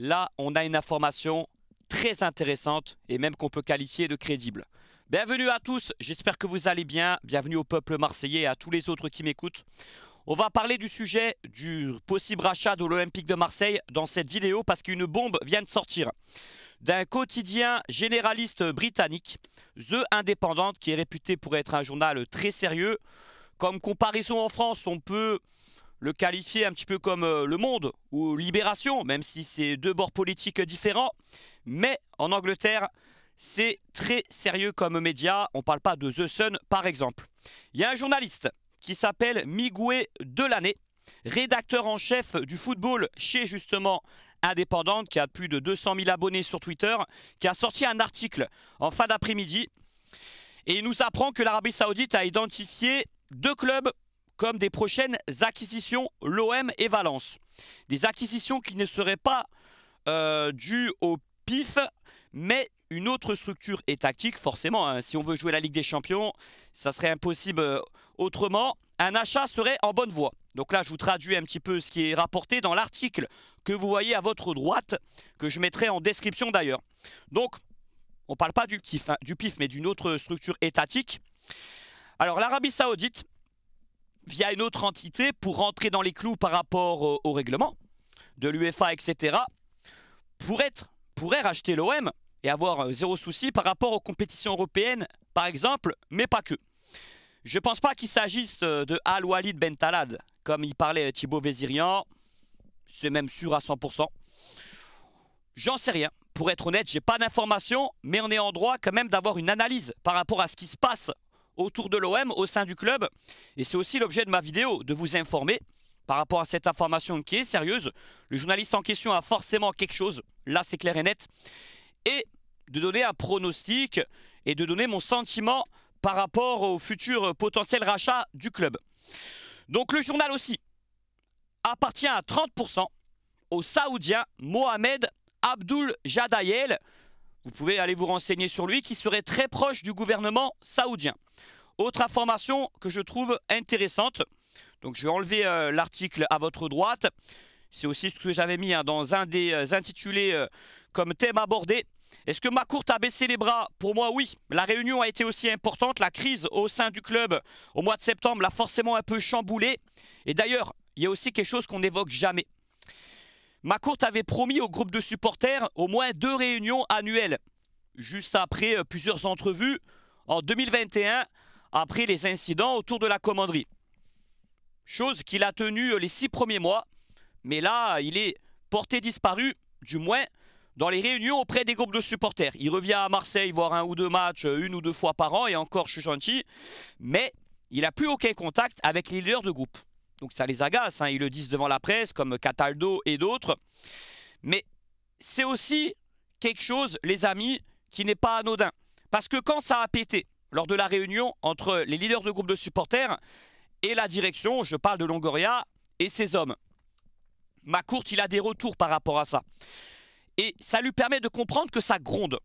Là, on a une information très intéressante et même qu'on peut qualifier de crédible. Bienvenue à tous, j'espère que vous allez bien. Bienvenue au peuple marseillais et à tous les autres qui m'écoutent. On va parler du sujet du possible rachat de l'Olympique de Marseille dans cette vidéo parce qu'une bombe vient de sortir d'un quotidien généraliste britannique, The Independent, qui est réputé pour être un journal très sérieux. Comme comparaison en France, on peut le qualifier un petit peu comme euh, Le Monde ou Libération, même si c'est deux bords politiques différents. Mais en Angleterre, c'est très sérieux comme média. On ne parle pas de The Sun, par exemple. Il y a un journaliste qui s'appelle Miguel Delaney, rédacteur en chef du football chez justement Indépendante, qui a plus de 200 000 abonnés sur Twitter, qui a sorti un article en fin d'après-midi. Et il nous apprend que l'Arabie Saoudite a identifié deux clubs comme des prochaines acquisitions l'OM et Valence. Des acquisitions qui ne seraient pas euh, dues au pif, mais une autre structure et tactique, forcément. Hein. si on veut jouer la Ligue des Champions, ça serait impossible euh, autrement. Un achat serait en bonne voie. Donc là, je vous traduis un petit peu ce qui est rapporté dans l'article que vous voyez à votre droite, que je mettrai en description d'ailleurs. Donc, on ne parle pas du, pif, hein, du PIF, mais d'une autre structure étatique. Alors, l'Arabie Saoudite via une autre entité pour rentrer dans les clous par rapport au, règlement de l'UEFA, etc., pour être, pourrait racheter l'OM et avoir euh, zéro souci par rapport aux compétitions européennes, par exemple, mais pas que. Je pense pas qu'il s'agisse euh, de Al-Walid Bentalad, comme il parlait Thibaut Vézirian. C'est même sûr à 100%. J'en sais rien. Pour être honnête, j'ai pas d'informations, mais on est en droit quand même d'avoir une analyse par rapport à ce qui se passe autour de l'OM au sein du club. Et c'est aussi l'objet de ma vidéo, de vous informer par rapport à cette information qui est sérieuse. Le journaliste en question a forcément quelque chose, là c'est clair et net. Et de donner un pronostic et de donner mon sentiment par rapport au futur potentiel rachat du club. Donc le journal aussi appartient à 30% au Saoudien Mohamed Abdul Jadayel, vous pouvez aller vous renseigner sur lui, qui serait très proche du gouvernement saoudien. Autre information que je trouve intéressante, donc je vais enlever euh, l'article à votre droite, c'est aussi ce que j'avais mis hein, dans un des euh, intitulés euh, comme thème abordé. Est-ce que Macourt a baissé les bras Pour moi, oui. La réunion a été aussi importante. La crise au sein du club au mois de septembre l'a forcément un peu chamboulé. Et d'ailleurs, il y a aussi quelque chose qu'on n'évoque jamais. Macourt avait promis au groupe de supporters au moins deux réunions annuelles. Juste après euh, plusieurs entrevues, en 2021, après les incidents autour de la commanderie. Chose qu'il a tenue euh, les six premiers mois, mais là, il est porté disparu, du moins dans les réunions auprès des groupes de supporters. Il revient à Marseille voir un ou deux matchs euh, une ou deux fois par an, et encore, je suis gentil, mais il n'a plus aucun contact avec les leaders de groupe. Donc ça les agace, hein. ils le disent devant la presse, comme Cataldo et d'autres. Mais c'est aussi quelque chose, les amis, qui n'est pas anodin. Parce que quand ça a pété, lors de la réunion entre les leaders de groupes de supporters et la direction, je parle de Longoria et ses hommes, courte il a des retours par rapport à ça. Et ça lui permet de comprendre que ça gronde.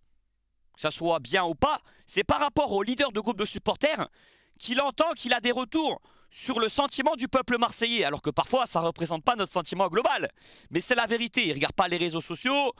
Que ça soit bien ou pas, c'est par rapport aux leaders de groupes de supporters qu'il entend qu'il a des retours sur le sentiment du peuple marseillais, alors que parfois ça ne représente pas notre sentiment global. Mais c'est la vérité, ils ne regardent pas les réseaux sociaux,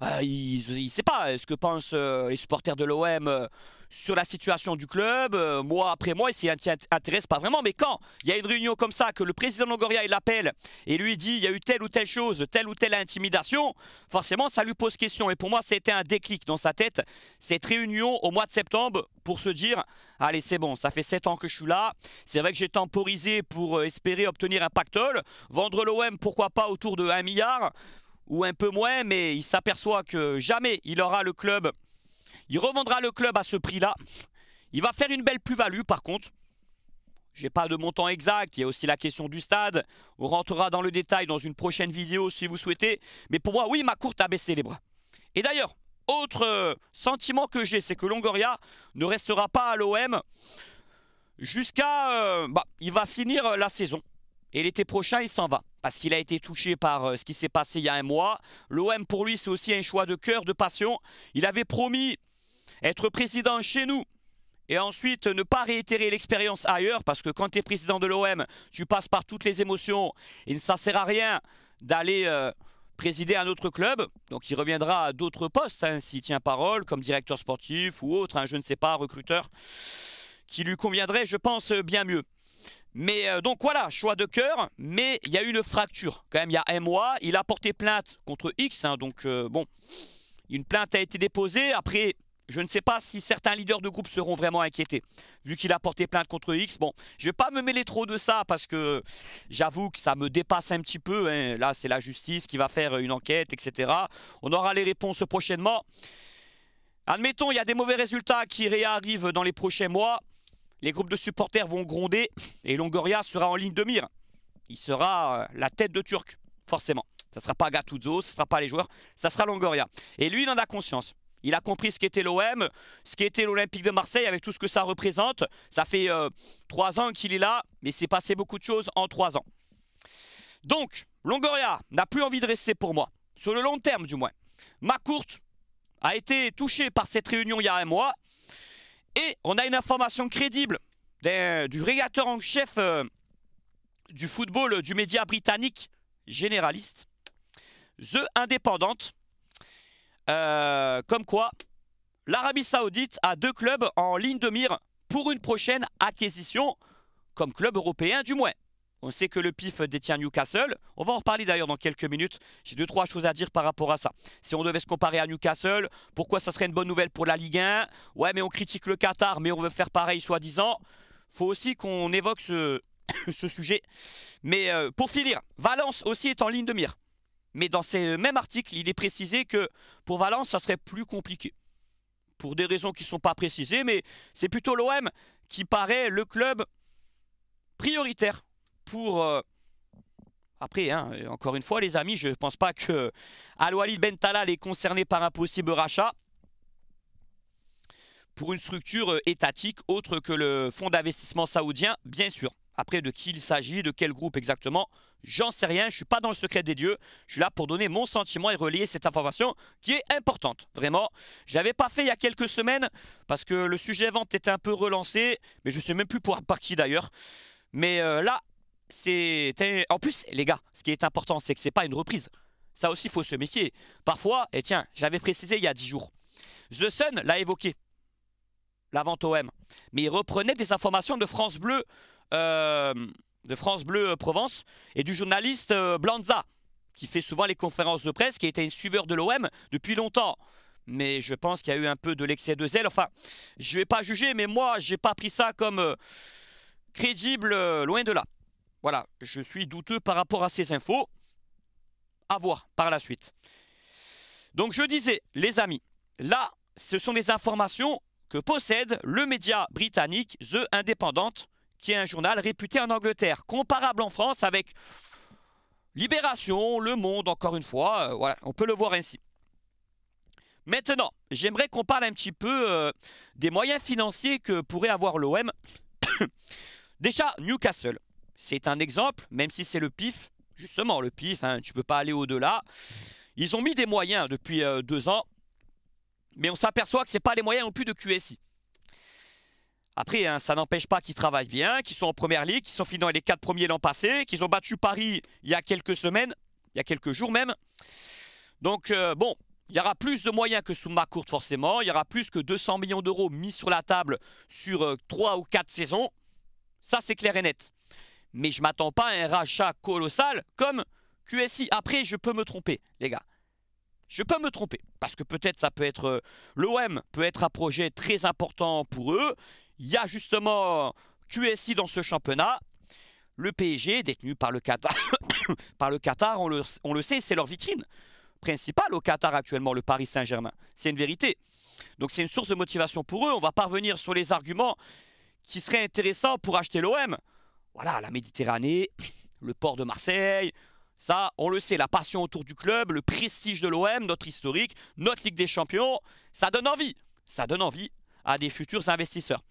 ah, il ne sait pas ce que pensent euh, les supporters de l'OM euh, sur la situation du club, euh, mois après mois, il s'y intéresse pas vraiment. Mais quand il y a une réunion comme ça, que le président Longoria il l'appelle et lui dit il y a eu telle ou telle chose, telle ou telle intimidation, forcément ça lui pose question. Et pour moi, c'était un déclic dans sa tête, cette réunion au mois de septembre pour se dire allez, c'est bon, ça fait sept ans que je suis là, c'est vrai que j'ai temporisé pour espérer obtenir un pactole, vendre l'OM pourquoi pas autour de 1 milliard ou un peu moins, mais il s'aperçoit que jamais il aura le club. Il revendra le club à ce prix-là. Il va faire une belle plus-value par contre. J'ai pas de montant exact, il y a aussi la question du stade. On rentrera dans le détail dans une prochaine vidéo si vous souhaitez. Mais pour moi, oui, ma courte a baissé les bras. Et d'ailleurs, autre euh, sentiment que j'ai, c'est que Longoria ne restera pas à l'OM jusqu'à... Euh, bah, il va finir euh, la saison. Et l'été prochain, il s'en va parce qu'il a été touché par euh, ce qui s'est passé il y a un mois. L'OM, pour lui, c'est aussi un choix de cœur, de passion. Il avait promis être président chez nous et ensuite ne pas réitérer l'expérience ailleurs, parce que quand tu es président de l'OM, tu passes par toutes les émotions et ça ne sert à rien d'aller euh, présider un autre club. Donc il reviendra à d'autres postes, hein, s'il tient parole, comme directeur sportif ou autre, hein, je ne sais pas, recruteur, qui lui conviendrait, je pense, euh, bien mieux. Mais euh, donc voilà, choix de cœur, mais il y a eu une fracture. Quand même, il y a mois. il a porté plainte contre X, hein, donc euh, bon, une plainte a été déposée. Après, je ne sais pas si certains leaders de groupe seront vraiment inquiétés. Vu qu'il a porté plainte contre X, bon, je ne vais pas me mêler trop de ça parce que j'avoue que ça me dépasse un petit peu. Hein. Là, c'est la justice qui va faire une enquête, etc. On aura les réponses prochainement. Admettons, il y a des mauvais résultats qui réarrivent dans les prochains mois. Les groupes de supporters vont gronder et Longoria sera en ligne de mire. Il sera euh, la tête de Turc, forcément. Ça ne sera pas Gattuso, ce ne sera pas les joueurs, ça sera Longoria. Et lui, il en a conscience. Il a compris ce qu'était l'OM, ce qu'était l'Olympique de Marseille avec tout ce que ça représente. Ça fait euh, trois ans qu'il est là, mais c'est passé beaucoup de choses en trois ans. Donc, Longoria n'a plus envie de rester pour moi, sur le long terme du moins. Ma courte a été touchée par cette réunion il y a un mois. Et on a une information crédible du régateur en chef euh, du football euh, du média britannique généraliste, The Independent. Euh, comme quoi l'Arabie Saoudite a deux clubs en ligne de mire pour une prochaine acquisition, comme club européen du moins. On sait que le PIF détient Newcastle. On va en reparler d'ailleurs dans quelques minutes. J'ai deux, trois choses à dire par rapport à ça. Si on devait se comparer à Newcastle, pourquoi ça serait une bonne nouvelle pour la Ligue 1 Ouais, mais on critique le Qatar, mais on veut faire pareil soi-disant. Faut aussi qu'on évoque ce, sujet. Mais euh, pour finir, Valence aussi est en ligne de mire. Mais dans ces mêmes articles, il est précisé que pour Valence, ça serait plus compliqué. Pour des raisons qui ne sont pas précisées, mais c'est plutôt l'OM qui paraît le club prioritaire pour... Euh, après, hein, euh, encore une fois, les amis, je ne pense pas que euh, Al-Walid Bentalal est concerné par un possible rachat pour une structure étatique autre que le fonds d'investissement saoudien, bien sûr. Après, de qui il s'agit, de quel groupe exactement, j'en sais rien, je ne suis pas dans le secret des dieux. Je suis là pour donner mon sentiment et relayer cette information qui est importante, vraiment. Je l'avais pas fait il y a quelques semaines parce que le sujet vente était un peu relancé, mais je ne sais même plus pour, par d'ailleurs. Mais là, en plus, les gars, ce qui est important, c'est que c'est pas une reprise. Ça aussi, il faut se méfier. Parfois, et eh tiens, j'avais précisé il y a 10 jours, The Sun l'a évoqué, la vente OM. Mais il reprenait des informations de France Bleu, euh, de France Bleu euh, Provence et du journaliste euh, Blanza, qui fait souvent les conférences de presse, qui était un suiveur de l'OM depuis longtemps. Mais je pense qu'il y a eu un peu de l'excès de zèle. Enfin, je vais pas juger, mais moi, j'ai pas pris ça comme crédible, loin de là. Voilà, je suis douteux par rapport à ces infos. À voir par la suite. Donc je disais, les amis, là, ce sont des informations que possède le média britannique The Independent, qui est un journal réputé en Angleterre, comparable en France avec Libération, Le Monde, encore une fois, euh, voilà, on peut le voir ainsi. Maintenant, j'aimerais qu'on parle un petit peu euh, des moyens financiers que pourrait avoir l'OM. Déjà, Newcastle. C'est un exemple, même si c'est le pif. Justement, le pif, tu hein, tu peux pas aller au-delà. Ils ont mis des moyens depuis euh, deux ans, mais on s'aperçoit que ce n'est pas les moyens non plus de QSI. Après, hein, ça n'empêche pas qu'ils travaillent bien, qu'ils sont en première ligue, qu'ils sont dans les quatre premiers l'an passé, qu'ils ont battu Paris il y a quelques semaines, il y a quelques jours même. Donc, euh, bon, il y aura plus de moyens que sous ma courte forcément. Il y aura plus que 200 millions d'euros mis sur la table sur euh, trois ou quatre saisons. Ça, c'est clair et net mais je m'attends pas à un rachat colossal comme QSI. Après, je peux me tromper, les gars. Je peux me tromper, parce que peut-être ça peut être... Euh, L'OM peut être un projet très important pour eux. Il y a justement QSI dans ce championnat. Le PSG, détenu par le Qatar, par le Qatar on, le, on le sait, c'est leur vitrine principale au Qatar actuellement, le Paris Saint-Germain. C'est une vérité. Donc c'est une source de motivation pour eux. On va parvenir sur les arguments qui seraient intéressants pour acheter l'OM voilà, la Méditerranée, le port de Marseille, ça, on le sait, la passion autour du club, le prestige de l'OM, notre historique, notre Ligue des Champions, ça donne envie. Ça donne envie à des futurs investisseurs.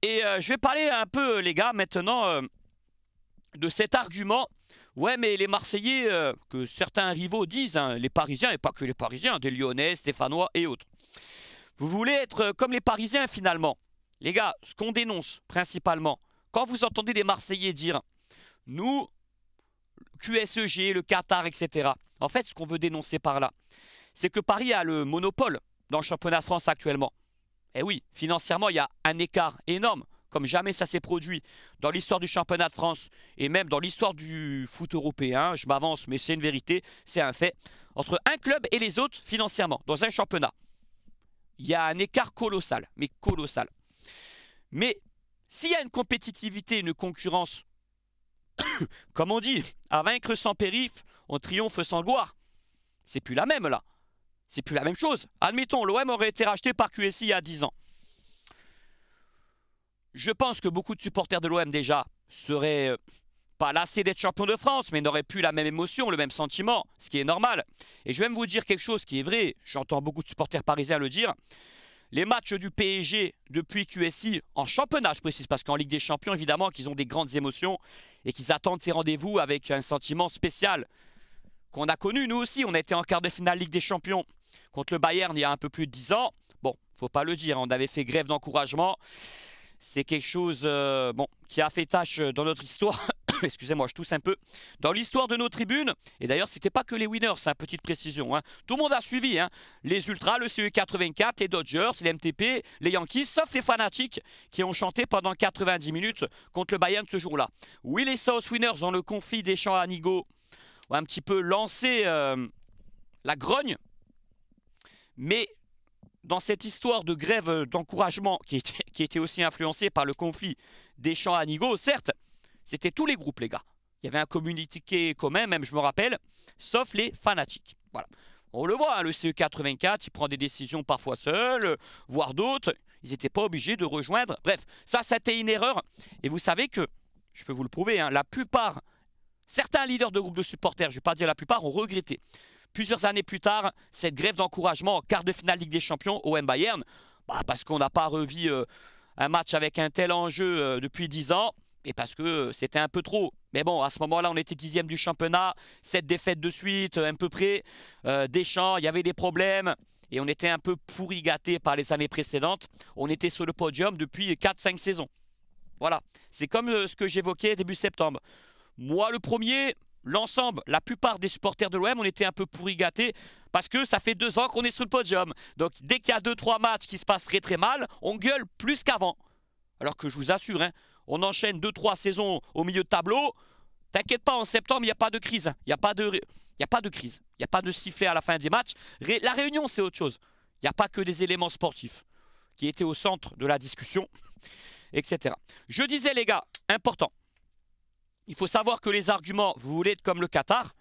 Et euh, je vais parler un peu, les gars, maintenant euh, de cet argument. Ouais, mais les Marseillais, euh, que certains rivaux disent, hein, les Parisiens, et pas que les Parisiens, des Lyonnais, Stéphanois et autres. Vous voulez être comme les Parisiens finalement. Les gars, ce qu'on dénonce principalement, quand vous entendez des Marseillais dire « Nous, QSEG, le Qatar, etc. » En fait, ce qu'on veut dénoncer par là, c'est que Paris a le monopole dans le championnat de France actuellement. Et eh oui, financièrement, il y a un écart énorme, comme jamais ça s'est produit dans l'histoire du championnat de France et même dans l'histoire du foot européen. Je m'avance, mais c'est une vérité, c'est un fait. Entre un club et les autres, financièrement, dans un championnat, il y a un écart colossal, mais colossal. Mais s'il y a une compétitivité, une concurrence, comme on dit, à vaincre sans périph, on triomphe sans gloire. C'est plus la même là. C'est plus la même chose. Admettons, l'OM aurait été racheté par QSI il y a 10 ans. Je pense que beaucoup de supporters de l'OM déjà seraient euh, pas lassés d'être champions de France, mais n'auraient plus la même émotion, le même sentiment, ce qui est normal. Et je vais même vous dire quelque chose qui est vrai. J'entends beaucoup de supporters parisiens le dire les matchs du PSG depuis QSI en championnat, je précise, parce qu'en Ligue des Champions, évidemment, qu'ils ont des grandes émotions et qu'ils attendent ces rendez-vous avec un sentiment spécial qu'on a connu, nous aussi. On a été en quart de finale Ligue des Champions contre le Bayern il y a un peu plus de 10 ans. Bon, faut pas le dire, on avait fait grève d'encouragement. C'est quelque chose euh, bon, qui a fait tâche dans notre histoire Excusez-moi, je tousse un peu. Dans l'histoire de nos tribunes, et d'ailleurs, c'était pas que les winners, ça, hein, petite précision. Hein, tout le monde a suivi, hein. les Ultras, le CE84, les Dodgers, les MTP, les Yankees, sauf les fanatiques qui ont chanté pendant 90 minutes contre le Bayern ce jour-là. Oui, les South Winners dans le conflit des champs à Nigo ont un petit peu lancé euh, la grogne, mais dans cette histoire de grève euh, d'encouragement qui était, qui était aussi influencée par le conflit des champs à Nigo, certes, c'était tous les groupes, les gars. Il y avait un communiqué commun, même je me rappelle, sauf les fanatiques. Voilà. On le voit, hein, le CE84, il prend des décisions parfois seul, euh, voire d'autres. Ils n'étaient pas obligés de rejoindre. Bref, ça, c'était une erreur. Et vous savez que, je peux vous le prouver, hein, la plupart, certains leaders de groupes de supporters, je ne vais pas dire la plupart, ont regretté. Plusieurs années plus tard, cette grève d'encouragement en quart de finale Ligue des Champions, OM Bayern, bah, parce qu'on n'a pas revu euh, un match avec un tel enjeu euh, depuis dix ans et parce que euh, c'était un peu trop. Mais bon, à ce moment-là, on était dixième du championnat, sept défaites de suite, à euh, peu près, euh, il y avait des problèmes, et on était un peu pourri gâté par les années précédentes. On était sur le podium depuis 4-5 saisons. Voilà, c'est comme euh, ce que j'évoquais début septembre. Moi, le premier, l'ensemble, la plupart des supporters de l'OM, on était un peu pourri gâté parce que ça fait deux ans qu'on est sur le podium. Donc dès qu'il y a deux, trois matchs qui se passent très très mal, on gueule plus qu'avant. Alors que je vous assure, hein, on enchaîne 2-3 saisons au milieu de tableau. T'inquiète pas, en septembre, il n'y a pas de crise. Il n'y a, pas de... a pas de crise. Il n'y a pas de sifflet à la fin des matchs. la réunion, c'est autre chose. Il n'y a pas que des éléments sportifs qui étaient au centre de la discussion, etc. Je disais, les gars, important. Il faut savoir que les arguments, vous voulez être comme le Qatar.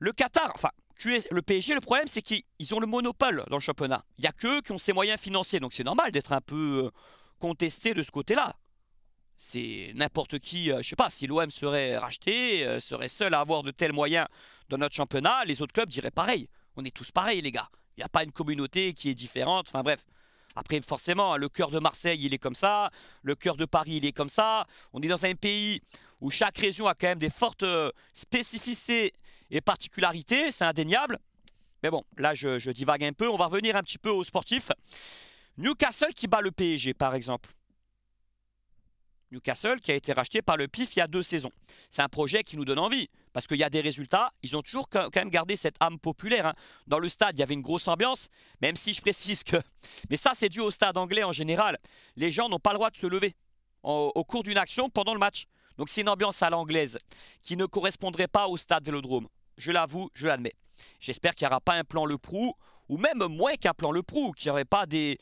Le Qatar, enfin, le PSG, le problème, c'est qu'ils ont le monopole dans le championnat. Il n'y a qu'eux qui ont ces moyens financiers. Donc c'est normal d'être un peu euh, contesté de ce côté-là c'est n'importe qui, euh, je sais pas, si l'OM serait racheté, euh, serait seul à avoir de tels moyens dans notre championnat, les autres clubs diraient pareil. On est tous pareils, les gars. Il n'y a pas une communauté qui est différente. Enfin bref. Après, forcément, hein, le cœur de Marseille, il est comme ça. Le cœur de Paris, il est comme ça. On est dans un pays où chaque région a quand même des fortes euh, spécificités et particularités. C'est indéniable. Mais bon, là, je, je divague un peu. On va revenir un petit peu au sportif. Newcastle qui bat le PSG, par exemple. Newcastle, qui a été racheté par le PIF il y a deux saisons. C'est un projet qui nous donne envie, parce qu'il y a des résultats. Ils ont toujours quand même gardé cette âme populaire. Hein. Dans le stade, il y avait une grosse ambiance, même si je précise que... Mais ça, c'est dû au stade anglais en général. Les gens n'ont pas le droit de se lever au cours d'une action pendant le match. Donc c'est une ambiance à l'anglaise qui ne correspondrait pas au stade Vélodrome. Je l'avoue, je l'admets. J'espère qu'il n'y aura pas un plan Le Prou, ou même moins qu'un plan Le Prou, qu'il n'y aurait pas des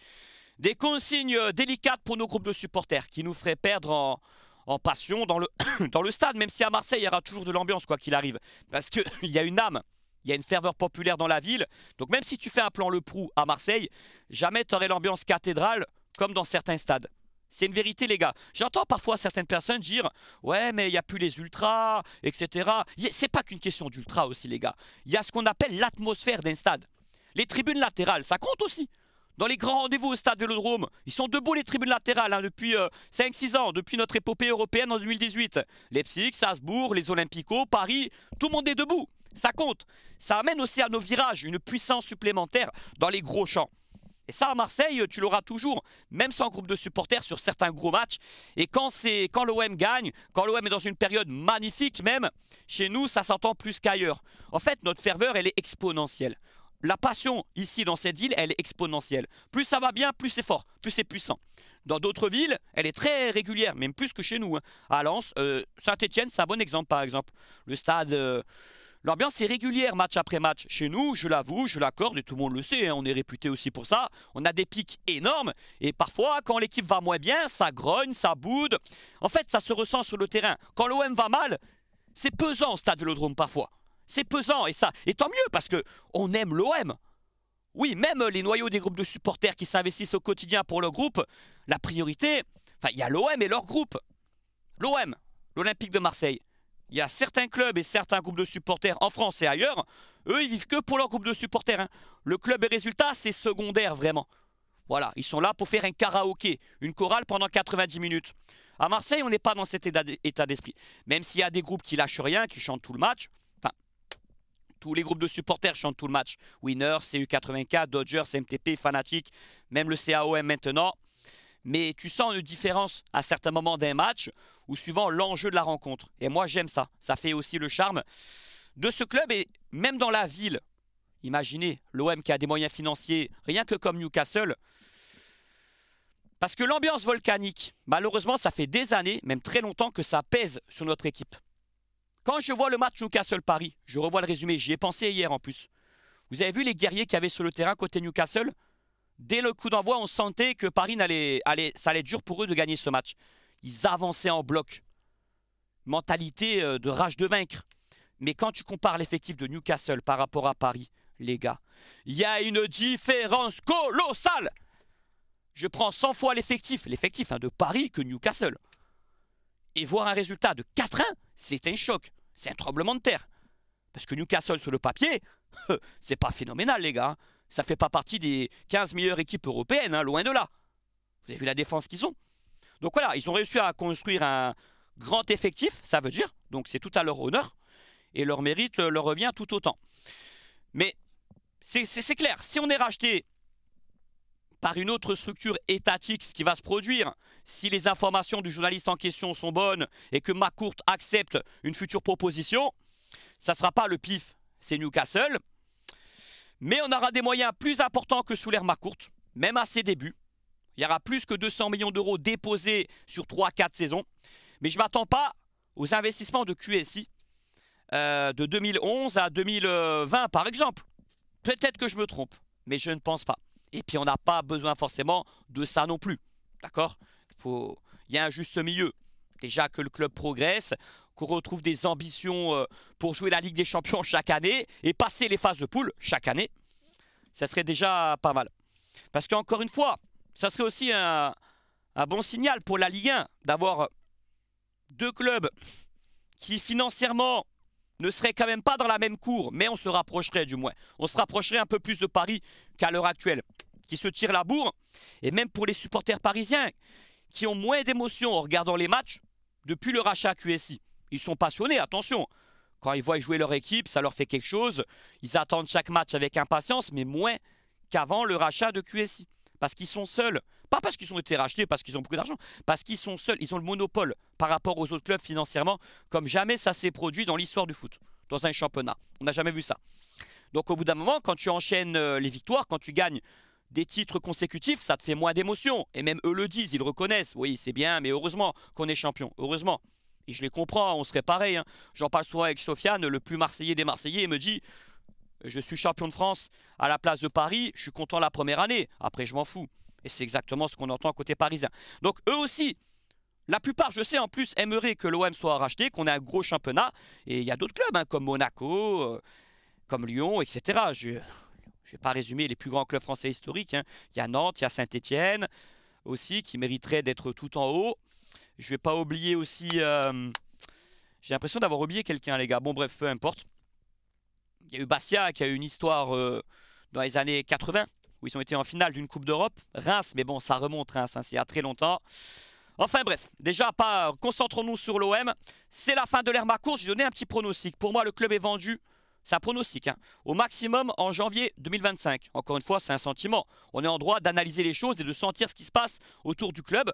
des consignes euh, délicates pour nos groupes de supporters qui nous feraient perdre en, passion dans le, dans le stade, même si à Marseille, il y aura toujours de l'ambiance, quoi qu'il arrive. Parce qu'il y a une âme, il y a une ferveur populaire dans la ville. Donc même si tu fais un plan le prou à Marseille, jamais tu aurais l'ambiance cathédrale comme dans certains stades. C'est une vérité, les gars. J'entends parfois certaines personnes dire Ouais, mais il n'y a plus les ultras, etc. C'est pas qu'une question d'ultra aussi, les gars. Il y a ce qu'on appelle l'atmosphère d'un stade. Les tribunes latérales, ça compte aussi dans les grands rendez-vous au stade Vélodrome. Ils sont debout les tribunes latérales hein, depuis 5-6 euh, ans, depuis notre épopée européenne en 2018. Leipzig, Salzbourg, les Olympico, Paris, tout le monde est debout. Ça compte. Ça amène aussi à nos virages une puissance supplémentaire dans les gros champs. Et ça, à Marseille, tu l'auras toujours, même sans groupe de supporters sur certains gros matchs. Et quand, quand l'OM gagne, quand l'OM est dans une période magnifique même, chez nous, ça s'entend plus qu'ailleurs. En fait, notre ferveur, elle est exponentielle la passion ici dans cette ville, elle est exponentielle. Plus ça va bien, plus c'est fort, plus c'est puissant. Dans d'autres villes, elle est très régulière, même plus que chez nous. Hein. À Lens, euh, Saint-Etienne, c'est un bon exemple par exemple. Le stade... Euh, l'ambiance est régulière match après match. Chez nous, je l'avoue, je l'accorde, et tout le monde le sait, hein, on est réputé aussi pour ça. On a des pics énormes, et parfois, quand l'équipe va moins bien, ça grogne, ça boude. En fait, ça se ressent sur le terrain. Quand l'OM va mal, c'est pesant au stade Vélodrome parfois. C'est pesant et ça. Et tant mieux parce que on aime l'OM. Oui, même les noyaux des groupes de supporters qui s'investissent au quotidien pour leur groupe, la priorité, il y a l'OM et leur groupe. L'OM, l'Olympique de Marseille. Il y a certains clubs et certains groupes de supporters en France et ailleurs, eux, ils vivent que pour leur groupe de supporters. Hein. Le club et résultat, c'est secondaire vraiment. Voilà, ils sont là pour faire un karaoké, une chorale pendant 90 minutes. À Marseille, on n'est pas dans cet état d'esprit. Même s'il y a des groupes qui lâchent rien, qui chantent tout le match, tous les groupes de supporters chantent tout le match. Winner, CU84, Dodgers, MTP, Fanatic, même le CAOM maintenant. Mais tu sens une différence à certains moments d'un match ou suivant l'enjeu de la rencontre. Et moi, j'aime ça. Ça fait aussi le charme de ce club et même dans la ville. Imaginez l'OM qui a des moyens financiers, rien que comme Newcastle. Parce que l'ambiance volcanique, malheureusement, ça fait des années, même très longtemps, que ça pèse sur notre équipe. Quand je vois le match Newcastle-Paris, je revois le résumé, j'y ai pensé hier en plus. Vous avez vu les guerriers qu'il y avait sur le terrain côté Newcastle Dès le coup d'envoi, on sentait que Paris, allait, allait, ça allait dur pour eux de gagner ce match. Ils avançaient en bloc. Mentalité euh, de rage de vaincre. Mais quand tu compares l'effectif de Newcastle par rapport à Paris, les gars, il y a une différence colossale. Je prends 100 fois l'effectif, l'effectif hein, de Paris que Newcastle et voir un résultat de 4-1, c'est un choc, c'est un tremblement de terre. Parce que Newcastle sur le papier, c'est pas phénoménal les gars. Hein. Ça fait pas partie des 15 meilleures équipes européennes, hein, loin de là. Vous avez vu la défense qu'ils ont. Donc voilà, ils ont réussi à construire un grand effectif, ça veut dire. Donc c'est tout à leur honneur. Et leur mérite euh, leur revient tout autant. Mais c'est clair, si on est racheté par une autre structure étatique ce qui va se produire. Si les informations du journaliste en question sont bonnes et que McCourt accepte une future proposition, ça ne sera pas le PIF, c'est Newcastle. Mais on aura des moyens plus importants que sous l'ère McCourt, même à ses débuts. Il y aura plus que 200 millions d'euros déposés sur 3-4 saisons. Mais je ne m'attends pas aux investissements de QSI euh, de 2011 à 2020, par exemple. Peut-être que je me trompe, mais je ne pense pas. Et puis on n'a pas besoin forcément de ça non plus. D'accord Faut... Il y a un juste milieu. Déjà que le club progresse, qu'on retrouve des ambitions euh, pour jouer la Ligue des Champions chaque année et passer les phases de poule chaque année, ça serait déjà pas mal. Parce qu'encore une fois, ça serait aussi un, un bon signal pour la Ligue 1 d'avoir deux clubs qui financièrement ne serait quand même pas dans la même cour, mais on se rapprocherait du moins. On se rapprocherait un peu plus de Paris qu'à l'heure actuelle, qui se tire la bourre. Et même pour les supporters parisiens, qui ont moins d'émotion en regardant les matchs depuis le rachat QSI. Ils sont passionnés, attention. Quand ils voient jouer leur équipe, ça leur fait quelque chose. Ils attendent chaque match avec impatience, mais moins qu'avant le rachat de QSI. Parce qu'ils sont seuls. Pas parce qu'ils ont été rachetés, parce qu'ils ont beaucoup d'argent, parce qu'ils sont seuls, ils ont le monopole par rapport aux autres clubs financièrement, comme jamais ça s'est produit dans l'histoire du foot, dans un championnat. On n'a jamais vu ça. Donc au bout d'un moment, quand tu enchaînes euh, les victoires, quand tu gagnes des titres consécutifs, ça te fait moins d'émotion. Et même eux le disent, ils reconnaissent. Oui, c'est bien, mais heureusement qu'on est champion. Heureusement. Et je les comprends, on serait pareil. Hein. J'en parle souvent avec Sofiane, le plus Marseillais des Marseillais, il me dit Je suis champion de France à la place de Paris, je suis content la première année. Après, je m'en fous. Et c'est exactement ce qu'on entend côté parisien. Donc eux aussi, la plupart, je sais en plus, aimeraient que l'OM soit racheté, qu'on ait un gros championnat. Et il y a d'autres clubs hein, comme Monaco, euh, comme Lyon, etc. Je ne vais pas résumer les plus grands clubs français historiques. Hein. Il y a Nantes, il y a Saint-Étienne aussi qui mériterait d'être tout en haut. Je ne vais pas oublier aussi... Euh, j'ai l'impression d'avoir oublié quelqu'un, les gars. Bon, bref, peu importe. Il y a eu Bastia qui a eu une histoire euh, dans les années 80 où ils ont été en finale d'une Coupe d'Europe. Reims, mais bon, ça remonte Reims, hein, c'est il y a très longtemps. Enfin bref, déjà, pas concentrons-nous sur l'OM. C'est la fin de l'ère je j'ai donné un petit pronostic. Pour moi, le club est vendu, c'est un pronostic, hein. au maximum en janvier 2025. Encore une fois, c'est un sentiment. On est en droit d'analyser les choses et de sentir ce qui se passe autour du club.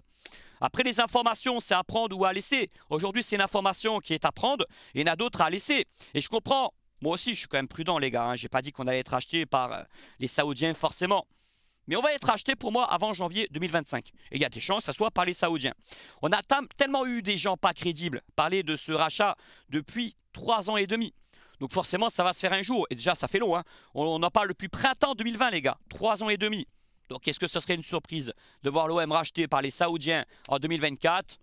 Après, les informations, c'est à prendre ou à laisser. Aujourd'hui, c'est une information qui est à prendre et il y en a d'autres à laisser. Et je comprends moi aussi, je suis quand même prudent, les gars. Hein. J'ai pas dit qu'on allait être racheté par euh, les Saoudiens forcément. Mais on va être racheté pour moi avant janvier 2025. Et il y a des chances que ce soit par les Saoudiens. On a tellement eu des gens pas crédibles parler de ce rachat depuis 3 ans et demi. Donc forcément, ça va se faire un jour. Et déjà, ça fait long. Hein. On, en parle depuis printemps 2020, les gars. 3 ans et demi. Donc est-ce que ce serait une surprise de voir l'OM racheté par les Saoudiens en 2024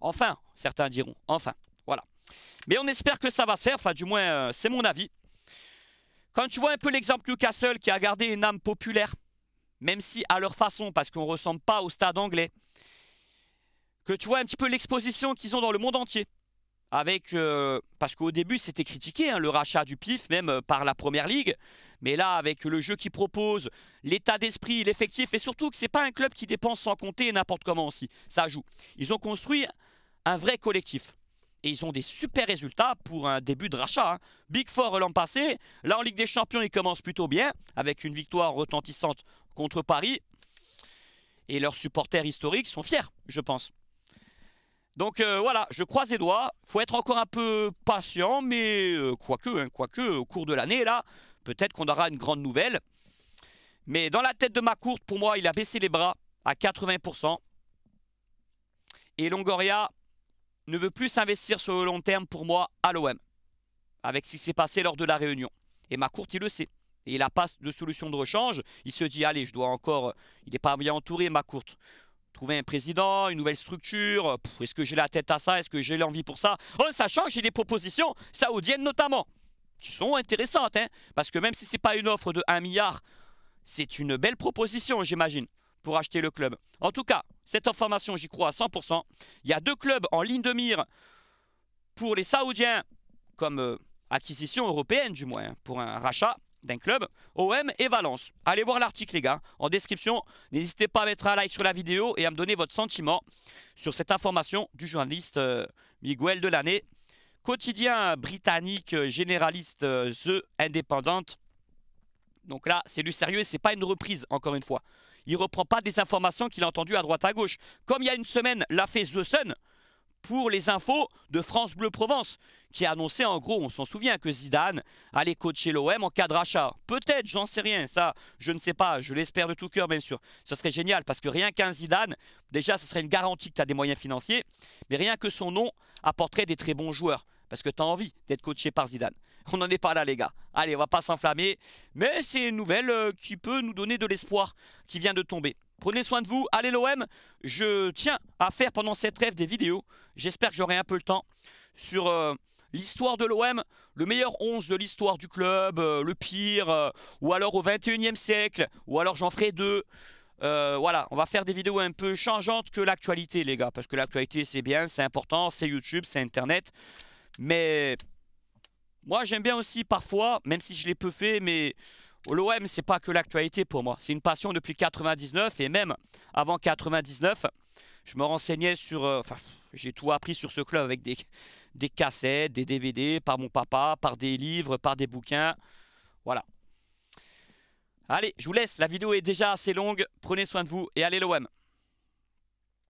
Enfin, certains diront. Enfin. Mais on espère que ça va se faire, enfin du moins euh, c'est mon avis. Quand tu vois un peu l'exemple Newcastle qui a gardé une âme populaire, même si à leur façon, parce qu'on ne ressemble pas au stade anglais, que tu vois un petit peu l'exposition qu'ils ont dans le monde entier, avec euh, parce qu'au début c'était critiqué hein, le rachat du PIF même euh, par la première ligue mais là avec le jeu qu'ils proposent l'état d'esprit l'effectif et surtout que c'est pas un club qui dépense sans compter n'importe comment aussi ça joue ils ont construit un vrai collectif et ils ont des super résultats pour un début de rachat. Hein. Big Four l'an passé, là en Ligue des Champions, ils commencent plutôt bien, avec une victoire retentissante contre Paris. Et leurs supporters historiques sont fiers, je pense. Donc euh, voilà, je croise les doigts. Il faut être encore un peu patient, mais euh, quoique, hein, quoique, au cours de l'année, là, peut-être qu'on aura une grande nouvelle. Mais dans la tête de ma courte, pour moi, il a baissé les bras à 80%. Et Longoria, ne veut plus s'investir sur le long terme pour moi à l'OM, avec ce qui s'est passé lors de la réunion. Et ma courte, il le sait. Et il n'a pas de solution de rechange. Il se dit, allez, je dois encore... Il n'est pas bien entouré, ma courte. Trouver un président, une nouvelle structure. Est-ce que j'ai la tête à ça Est-ce que j'ai l'envie pour ça En oh, sachant que j'ai des propositions saoudiennes notamment, qui sont intéressantes. Hein parce que même si ce n'est pas une offre de 1 milliard, c'est une belle proposition, j'imagine, pour acheter le club. En tout cas, cette information, j'y crois à 100%. Il y a deux clubs en ligne de mire pour les Saoudiens, comme euh, acquisition européenne du moins, hein, pour un rachat d'un club, OM et Valence. Allez voir l'article les gars, en description. N'hésitez pas à mettre un like sur la vidéo et à me donner votre sentiment sur cette information du journaliste euh, Miguel l'année, Quotidien britannique euh, généraliste The Independent. Donc là, c'est du sérieux et c'est pas une reprise, encore une fois il ne reprend pas des informations qu'il a entendues à droite à gauche. Comme il y a une semaine, l'a fait The Sun pour les infos de France Bleu Provence, qui a annoncé en gros, on s'en souvient, que Zidane allait coacher l'OM en cas de rachat. Peut-être, j'en sais rien, ça, je ne sais pas, je l'espère de tout cœur bien sûr. Ce serait génial, parce que rien qu'un Zidane, déjà, ce serait une garantie que tu as des moyens financiers, mais rien que son nom apporterait des très bons joueurs parce que tu as envie d'être coaché par Zidane. on n'en est pas là les gars. Allez, on va pas s'enflammer, mais c'est une nouvelle euh, qui peut nous donner de l'espoir qui vient de tomber. Prenez soin de vous, allez l'OM, je tiens à faire pendant cette rêve des vidéos, j'espère que j'aurai un peu le temps, sur euh, l'histoire de l'OM, le meilleur 11 de l'histoire du club, euh, le pire, ou alors au 21 e siècle, ou alors j'en ferai deux. voilà, on va faire des vidéos un peu changeantes que l'actualité, les gars. Parce que l'actualité, c'est bien, c'est important, c'est YouTube, c'est Internet. Mais moi, j'aime bien aussi parfois, même si je l'ai peu fait, mais l'OM, c'est pas que l'actualité pour moi. C'est une passion depuis 99 et même avant 99. Je me renseignais sur. Euh, enfin, j'ai tout appris sur ce club avec des, des cassettes, des DVD, par mon papa, par des livres, par des bouquins. Voilà. Allez, je vous laisse. La vidéo est déjà assez longue. Prenez soin de vous et allez l'OM.